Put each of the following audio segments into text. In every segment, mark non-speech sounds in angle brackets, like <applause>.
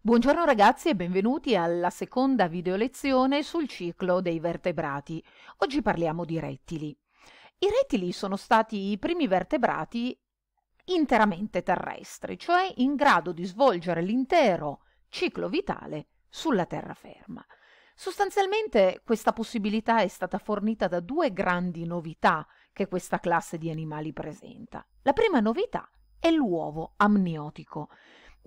Buongiorno ragazzi e benvenuti alla seconda video lezione sul ciclo dei vertebrati. Oggi parliamo di rettili. I rettili sono stati i primi vertebrati interamente terrestri, cioè in grado di svolgere l'intero ciclo vitale sulla terraferma. Sostanzialmente questa possibilità è stata fornita da due grandi novità che questa classe di animali presenta. La prima novità è l'uovo amniotico.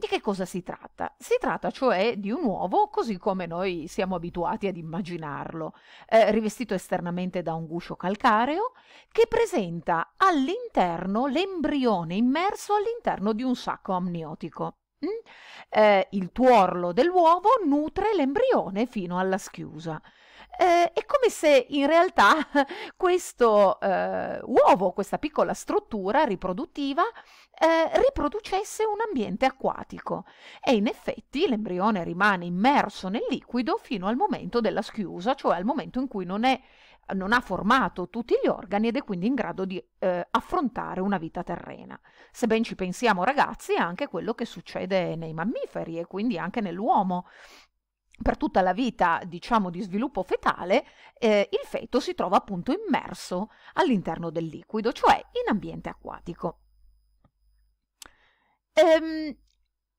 Di che cosa si tratta? Si tratta cioè di un uovo così come noi siamo abituati ad immaginarlo, eh, rivestito esternamente da un guscio calcareo, che presenta all'interno l'embrione immerso all'interno di un sacco amniotico. Mm? Eh, il tuorlo dell'uovo nutre l'embrione fino alla schiusa eh, è come se in realtà <laughs> questo eh, uovo, questa piccola struttura riproduttiva, eh, riproducesse un ambiente acquatico e in effetti l'embrione rimane immerso nel liquido fino al momento della schiusa, cioè al momento in cui non, è, non ha formato tutti gli organi ed è quindi in grado di eh, affrontare una vita terrena. Se ben ci pensiamo ragazzi è anche quello che succede nei mammiferi e quindi anche nell'uomo per tutta la vita, diciamo, di sviluppo fetale, eh, il feto si trova appunto immerso all'interno del liquido, cioè in ambiente acquatico. Ehm,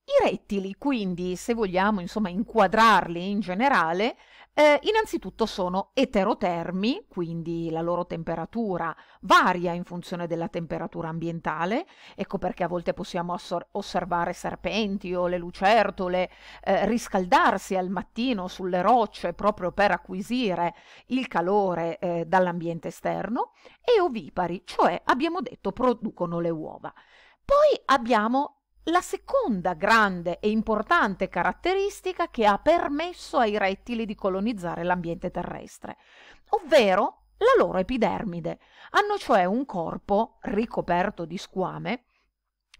I rettili, quindi, se vogliamo insomma inquadrarli in generale, eh, innanzitutto sono eterotermi, quindi la loro temperatura varia in funzione della temperatura ambientale, ecco perché a volte possiamo osservare serpenti o le lucertole eh, riscaldarsi al mattino sulle rocce proprio per acquisire il calore eh, dall'ambiente esterno, e ovipari, cioè abbiamo detto producono le uova. Poi abbiamo la seconda grande e importante caratteristica che ha permesso ai rettili di colonizzare l'ambiente terrestre, ovvero la loro epidermide. Hanno cioè un corpo ricoperto di squame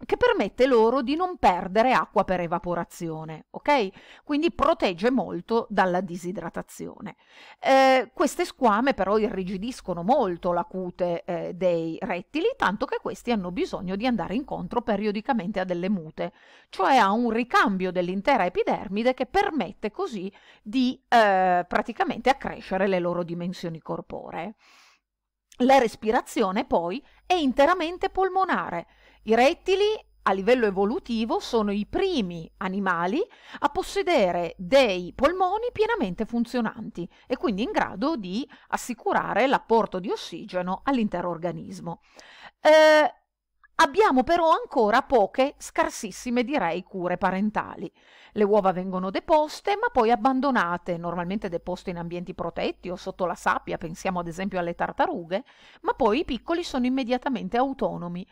che permette loro di non perdere acqua per evaporazione, ok? Quindi protegge molto dalla disidratazione. Eh, queste squame però irrigidiscono molto la cute eh, dei rettili, tanto che questi hanno bisogno di andare incontro periodicamente a delle mute, cioè a un ricambio dell'intera epidermide che permette così di eh, praticamente accrescere le loro dimensioni corporee. La respirazione poi è interamente polmonare, i rettili a livello evolutivo sono i primi animali a possedere dei polmoni pienamente funzionanti e quindi in grado di assicurare l'apporto di ossigeno all'intero organismo. Eh, Abbiamo però ancora poche, scarsissime direi, cure parentali. Le uova vengono deposte ma poi abbandonate, normalmente deposte in ambienti protetti o sotto la sabbia, pensiamo ad esempio alle tartarughe, ma poi i piccoli sono immediatamente autonomi.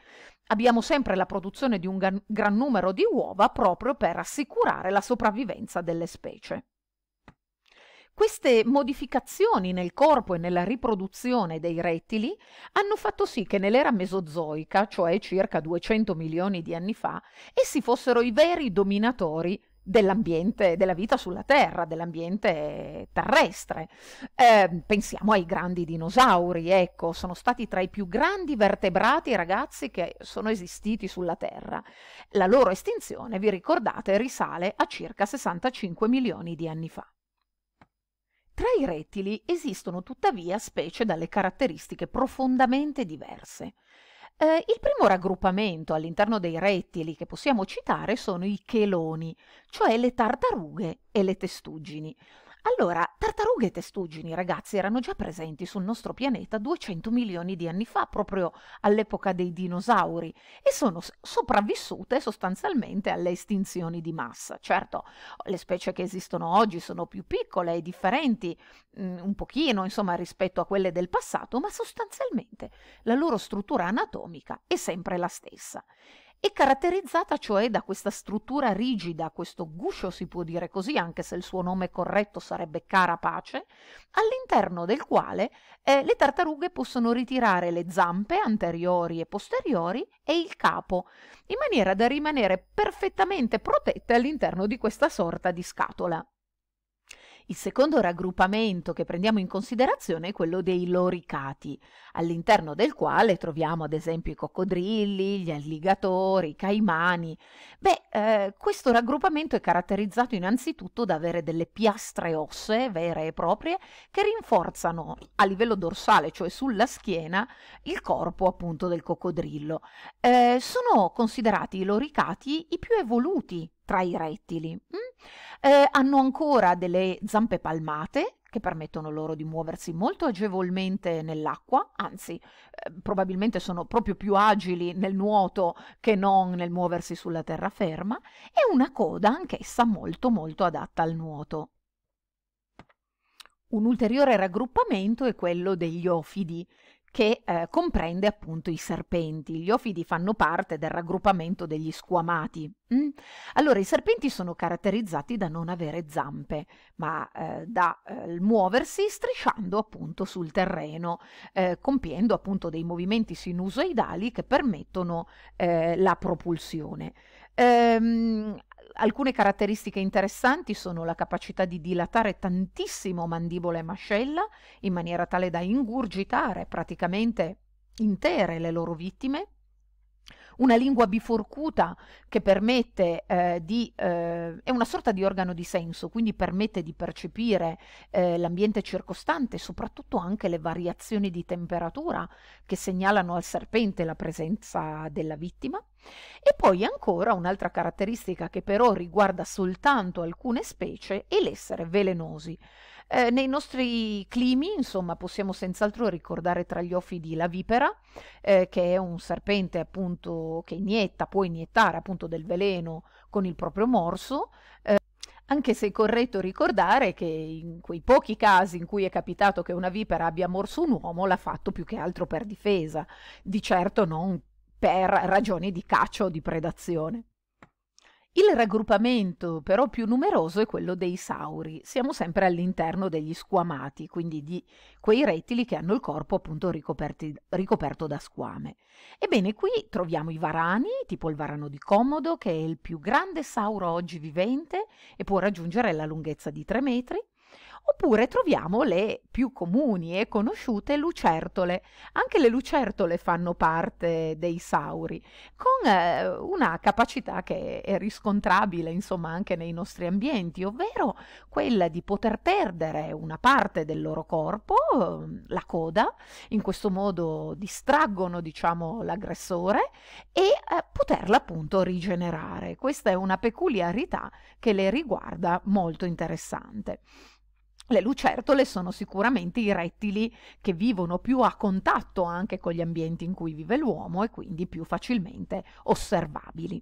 Abbiamo sempre la produzione di un gran numero di uova proprio per assicurare la sopravvivenza delle specie. Queste modificazioni nel corpo e nella riproduzione dei rettili hanno fatto sì che nell'era mesozoica, cioè circa 200 milioni di anni fa, essi fossero i veri dominatori dell'ambiente, della vita sulla Terra, dell'ambiente terrestre. Eh, pensiamo ai grandi dinosauri, ecco, sono stati tra i più grandi vertebrati ragazzi che sono esistiti sulla Terra. La loro estinzione, vi ricordate, risale a circa 65 milioni di anni fa. Tra i rettili esistono tuttavia specie dalle caratteristiche profondamente diverse. Eh, il primo raggruppamento all'interno dei rettili che possiamo citare sono i cheloni, cioè le tartarughe e le testuggini. Allora, tartarughe e testuggini, ragazzi, erano già presenti sul nostro pianeta 200 milioni di anni fa, proprio all'epoca dei dinosauri, e sono sopravvissute sostanzialmente alle estinzioni di massa. Certo, le specie che esistono oggi sono più piccole e differenti mh, mm, un pochino, insomma, rispetto a quelle del passato, ma sostanzialmente la loro struttura anatomica è sempre la stessa è caratterizzata cioè da questa struttura rigida, questo guscio si può dire così, anche se il suo nome corretto sarebbe carapace, all'interno del quale eh, le tartarughe possono ritirare le zampe anteriori e posteriori e il capo, in maniera da rimanere perfettamente protette all'interno di questa sorta di scatola. Il secondo raggruppamento che prendiamo in considerazione è quello dei loricati, all'interno del quale troviamo ad esempio i coccodrilli, gli alligatori, i caimani. Beh, eh, questo raggruppamento è caratterizzato innanzitutto da avere delle piastre ossee vere e proprie che rinforzano a livello dorsale, cioè sulla schiena, il corpo appunto del coccodrillo. Eh, sono considerati i loricati i più evoluti tra i rettili. Mm? Eh, hanno ancora delle zampe palmate che permettono loro di muoversi molto agevolmente nell'acqua, anzi eh, probabilmente sono proprio più agili nel nuoto che non nel muoversi sulla terraferma, e una coda anch'essa molto molto adatta al nuoto. Un ulteriore raggruppamento è quello degli ofidi, che eh, comprende appunto i serpenti. Gli ofidi fanno parte del raggruppamento degli squamati. Mm? Allora, i serpenti sono caratterizzati da non avere zampe, ma eh, da eh, muoversi strisciando appunto sul terreno, eh, compiendo appunto dei movimenti sinusoidali che permettono eh, la propulsione. Ehm, Alcune caratteristiche interessanti sono la capacità di dilatare tantissimo mandibola e mascella in maniera tale da ingurgitare praticamente intere le loro vittime, una lingua biforcuta che permette eh, di, eh, è una sorta di organo di senso, quindi permette di percepire eh, l'ambiente circostante, soprattutto anche le variazioni di temperatura che segnalano al serpente la presenza della vittima. E poi ancora un'altra caratteristica che però riguarda soltanto alcune specie è l'essere velenosi, eh, nei nostri climi, insomma, possiamo senz'altro ricordare tra gli offidi la vipera, eh, che è un serpente appunto che inietta, può iniettare appunto del veleno con il proprio morso. Eh, anche se è corretto ricordare che in quei pochi casi in cui è capitato che una vipera abbia morso un uomo, l'ha fatto più che altro per difesa, di certo non per ragioni di caccia o di predazione. Il raggruppamento però più numeroso è quello dei sauri. Siamo sempre all'interno degli squamati, quindi di quei rettili che hanno il corpo appunto ricoperti, ricoperto da squame. Ebbene, qui troviamo i varani, tipo il varano di Comodo, che è il più grande sauro oggi vivente e può raggiungere la lunghezza di 3 metri, Oppure troviamo le più comuni e conosciute lucertole. Anche le lucertole fanno parte dei sauri, con eh, una capacità che è riscontrabile insomma anche nei nostri ambienti, ovvero quella di poter perdere una parte del loro corpo, mm, la coda, in questo modo distraggono diciamo l'aggressore e eh, poterla appunto rigenerare. Questa è una peculiarità che le riguarda molto interessante. Le lucertole sono sicuramente i rettili che vivono più a contatto anche con gli ambienti in cui vive l'uomo e quindi più facilmente osservabili.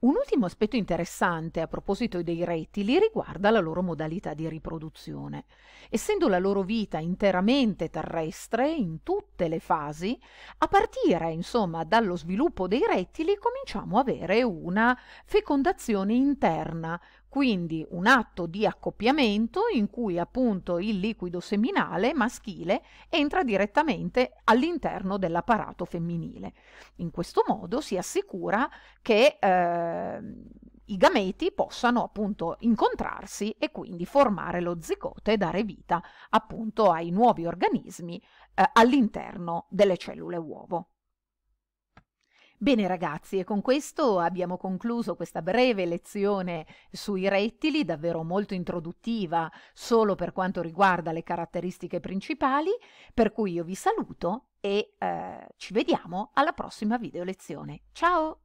Un ultimo aspetto interessante a proposito dei rettili riguarda la loro modalità di riproduzione. Essendo la loro vita interamente terrestre in tutte le fasi, a partire insomma dallo sviluppo dei rettili cominciamo a avere una fecondazione interna, quindi un atto di accoppiamento in cui appunto il liquido seminale maschile entra direttamente all'interno dell'apparato femminile. In questo modo si assicura che eh, i gameti possano appunto incontrarsi e quindi formare lo zigote e dare vita appunto ai nuovi organismi eh, all'interno delle cellule uovo. Bene ragazzi, e con questo abbiamo concluso questa breve lezione sui rettili, davvero molto introduttiva solo per quanto riguarda le caratteristiche principali, per cui io vi saluto e eh, ci vediamo alla prossima video lezione. Ciao!